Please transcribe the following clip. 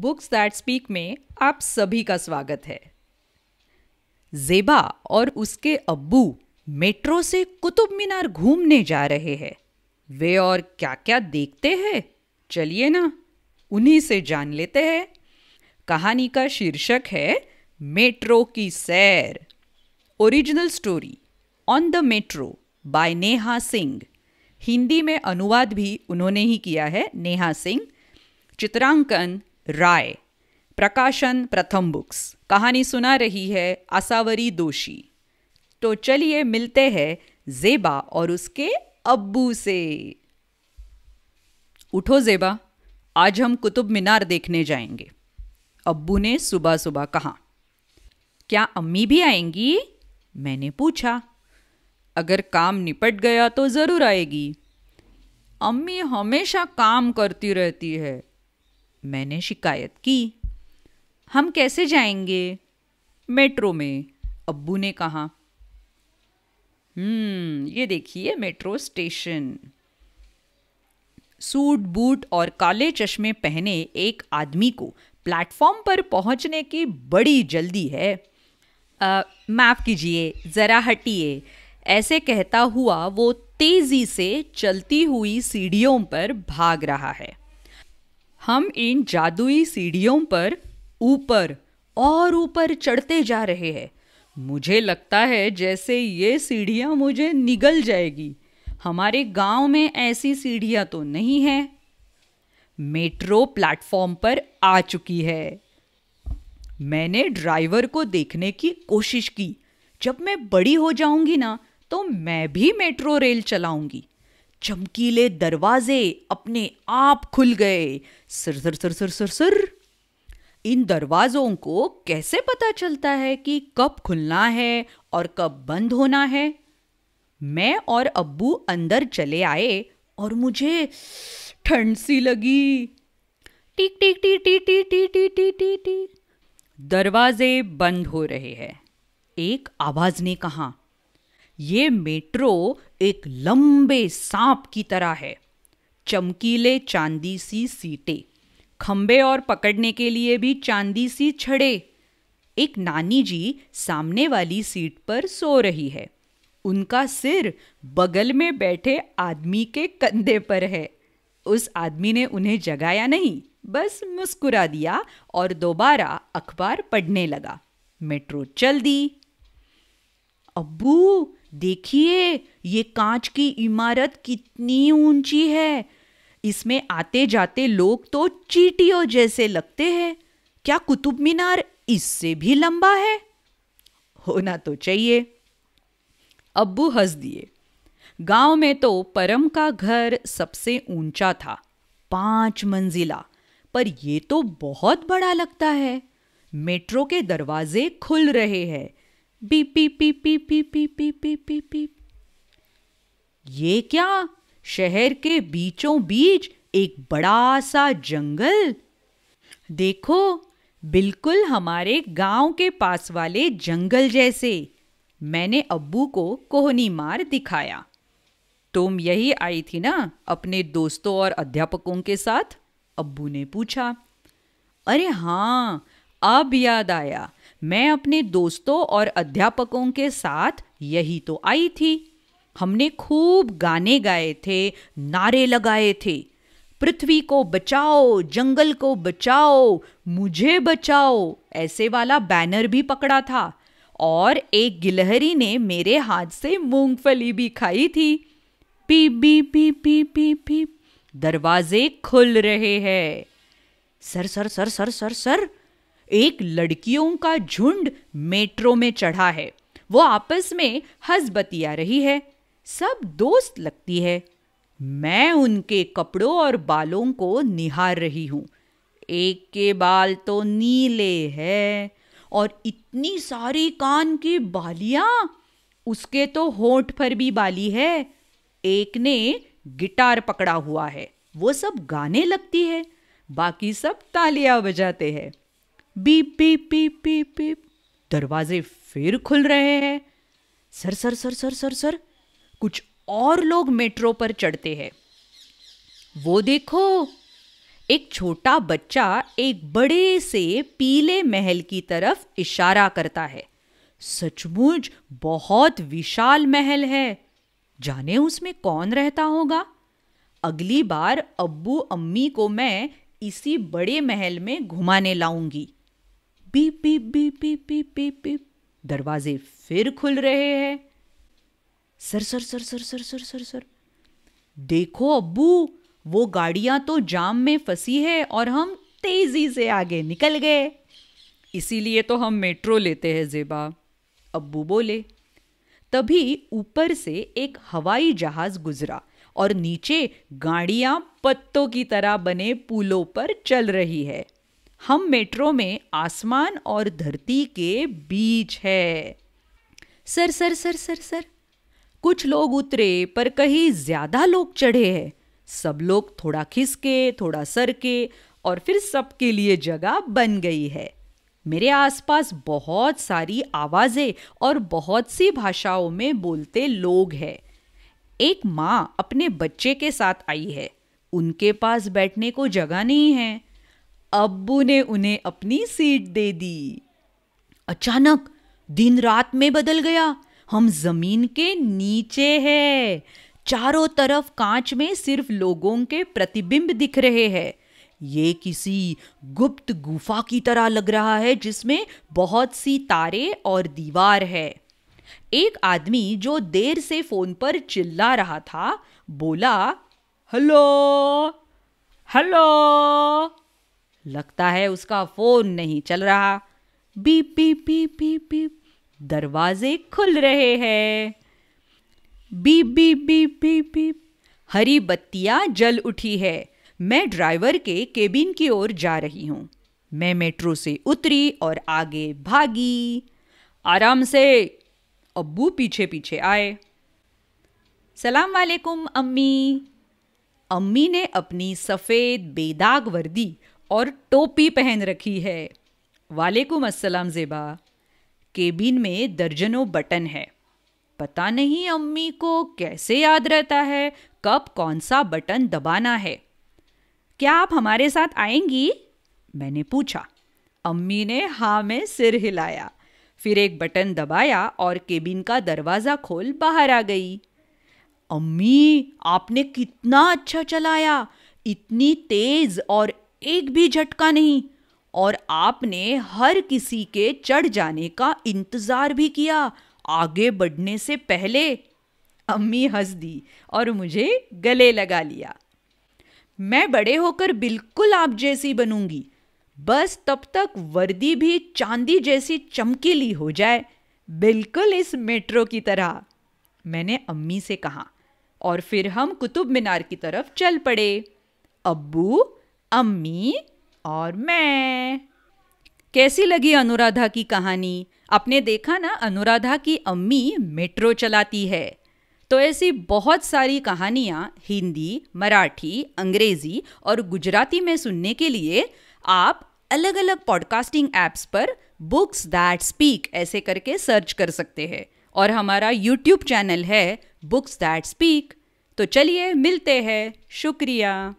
books that speak में आप सभी का स्वागत है जेबा और उसके अब्बू मेट्रो से कुतुब मीनार घूमने जा रहे हैं वे और क्या क्या देखते हैं चलिए ना उन्हीं से जान लेते हैं कहानी का शीर्षक है मेट्रो की सैर original story on the metro by Neha Singh Hindi में अनुवाद भी उन्होंने ही किया है नेहा सिंह चित्रांकन राय प्रकाशन प्रथम बुक्स कहानी सुना रही है असावरी दोषी तो चलिए मिलते हैं जेबा और उसके अब्बू से उठो जेबा आज हम कुतुब मीनार देखने जाएंगे अब्बू ने सुबह सुबह कहा क्या अम्मी भी आएंगी मैंने पूछा अगर काम निपट गया तो ज़रूर आएगी अम्मी हमेशा काम करती रहती है मैंने शिकायत की हम कैसे जाएंगे मेट्रो में अब्बू ने कहा हम्म ये देखिए मेट्रो स्टेशन सूट बूट और काले चश्मे पहने एक आदमी को प्लेटफॉर्म पर पहुंचने की बड़ी जल्दी है माफ़ कीजिए ज़रा हटिए ऐसे कहता हुआ वो तेज़ी से चलती हुई सीढ़ियों पर भाग रहा है हम इन जादुई सीढ़ियों पर ऊपर और ऊपर चढ़ते जा रहे हैं मुझे लगता है जैसे ये सीढ़ियाँ मुझे निगल जाएगी हमारे गांव में ऐसी सीढ़ियाँ तो नहीं हैं मेट्रो प्लेटफॉर्म पर आ चुकी है मैंने ड्राइवर को देखने की कोशिश की जब मैं बड़ी हो जाऊंगी ना तो मैं भी मेट्रो रेल चलाऊंगी चमकीले दरवाजे अपने आप खुल गए सर सर सर सर सर सर इन दरवाजों को कैसे पता चलता है कि कब खुलना है और कब बंद होना है मैं और अब्बू अंदर चले आए और मुझे ठंड सी लगी टीक टीक टी टी टी टी टी टी टी टी दरवाजे बंद हो रहे हैं एक आवाज ने कहा ये मेट्रो एक लंबे सांप की तरह है चमकीले चांदी सी सीटे खंबे और पकड़ने के लिए भी चांदी सी छड़े एक नानी जी सामने वाली सीट पर सो रही है उनका सिर बगल में बैठे आदमी के कंधे पर है उस आदमी ने उन्हें जगाया नहीं बस मुस्कुरा दिया और दोबारा अखबार पढ़ने लगा मेट्रो चल दी अब्बू देखिए ये कांच की इमारत कितनी ऊंची है इसमें आते जाते लोग तो चीटियों जैसे लगते हैं क्या कुतुब मीनार इससे भी लंबा है होना तो चाहिए अब्बू हंस दिए गांव में तो परम का घर सबसे ऊंचा था पांच मंजिला पर यह तो बहुत बड़ा लगता है मेट्रो के दरवाजे खुल रहे हैं beep beep beep beep beep beep beep beep beep beep ये क्या शहर के बीचों बीच एक बड़ा सा जंगल देखो बिल्कुल हमारे गांव के पास वाले जंगल जैसे मैंने अब्बू को कोहनी मार दिखाया तुम यही आई थी ना अपने दोस्तों और अध्यापकों के साथ अब्बू ने पूछा अरे हाँ अब याद आया मैं अपने दोस्तों और अध्यापकों के साथ यही तो आई थी हमने खूब गाने गाए थे नारे लगाए थे पृथ्वी को बचाओ जंगल को बचाओ मुझे बचाओ ऐसे वाला बैनर भी पकड़ा था और एक गिलहरी ने मेरे हाथ से मूंगफली भी खाई थी पी पी पी पी पी पी दरवाजे खुल रहे हैं सर सर सर सर सर सर एक लड़कियों का झुंड मेट्रो में चढ़ा है वो आपस में हंस बतिया रही है सब दोस्त लगती है मैं उनके कपड़ों और बालों को निहार रही हूँ एक के बाल तो नीले है और इतनी सारी कान की बालिया उसके तो होठ पर भी बाली है एक ने गिटार पकड़ा हुआ है वो सब गाने लगती है बाकी सब तालियां बजाते हैं beep beep beep beep beep दरवाजे फिर खुल रहे हैं सर सर सर सर सर सर कुछ और लोग मेट्रो पर चढ़ते हैं वो देखो एक छोटा बच्चा एक बड़े से पीले महल की तरफ इशारा करता है सचमुच बहुत विशाल महल है जाने उसमें कौन रहता होगा अगली बार अब्बू अम्मी को मैं इसी बड़े महल में घुमाने लाऊंगी beep beep beep beep beep beep beep दरवाजे फिर खुल रहे हैं सर सर सर सर सर सर सर सर देखो अब्बू वो गाड़ियां तो जाम में फंसी है और हम तेजी से आगे निकल गए इसीलिए तो हम मेट्रो लेते हैं जेबा अब्बू बोले तभी ऊपर से एक हवाई जहाज गुजरा और नीचे गाड़ियां पत्तों की तरह बने पुलों पर चल रही है हम मेट्रो में आसमान और धरती के बीच है सर सर सर सर सर कुछ लोग उतरे पर कहीं ज्यादा लोग चढ़े हैं सब लोग थोड़ा खिसके थोड़ा सर के और फिर सबके लिए जगह बन गई है मेरे आसपास बहुत सारी आवाज़ें और बहुत सी भाषाओं में बोलते लोग हैं एक माँ अपने बच्चे के साथ आई है उनके पास बैठने को जगह नहीं है अब्बू ने उन्हें अपनी सीट दे दी अचानक दिन रात में बदल गया हम जमीन के नीचे हैं चारों तरफ कांच में सिर्फ लोगों के प्रतिबिंब दिख रहे हैं ये किसी गुप्त गुफा की तरह लग रहा है जिसमें बहुत सी तारे और दीवार है एक आदमी जो देर से फोन पर चिल्ला रहा था बोला हेलो हेलो लगता है उसका फोन नहीं चल रहा beep beep beep beep beep दरवाजे खुल रहे हैं beep beep beep beep beep हरी बत्तियां जल उठी है मैं ड्राइवर के केबिन की ओर जा रही हूँ मैं मेट्रो से उतरी और आगे भागी आराम से अब्बू पीछे पीछे आए सलाम वालेकुम अम्मी अम्मी ने अपनी सफ़ेद बेदाग वर्दी और टोपी पहन रखी है वालेकुम अस्सलाम ज़ेबा केबिन में दर्जनों बटन है पता नहीं अम्मी को कैसे याद रहता है कब कौन सा बटन दबाना है क्या आप हमारे साथ आएंगी मैंने पूछा अम्मी ने हा में सिर हिलाया फिर एक बटन दबाया और केबिन का दरवाज़ा खोल बाहर आ गई अम्मी आपने कितना अच्छा चलाया इतनी तेज और एक भी झटका नहीं और आपने हर किसी के चढ़ जाने का इंतजार भी किया आगे बढ़ने से पहले अम्मी हंस दी और मुझे गले लगा लिया मैं बड़े होकर बिल्कुल आप जैसी बनूंगी बस तब तक वर्दी भी चांदी जैसी चमकीली हो जाए बिल्कुल इस मेट्रो की तरह मैंने अम्मी से कहा और फिर हम कुतुब मीनार की तरफ चल पड़े अब्बू अम्मी और मैं कैसी लगी अनुराधा की कहानी आपने देखा ना अनुराधा की अम्मी मेट्रो चलाती है तो ऐसी बहुत सारी कहानियाँ हिंदी मराठी अंग्रेजी और गुजराती में सुनने के लिए आप अलग अलग पॉडकास्टिंग ऐप्स पर बुक्स दैट स्पीक ऐसे करके सर्च कर सकते हैं और हमारा यूट्यूब चैनल है बुक्स दैट स्पीक तो चलिए मिलते हैं शुक्रिया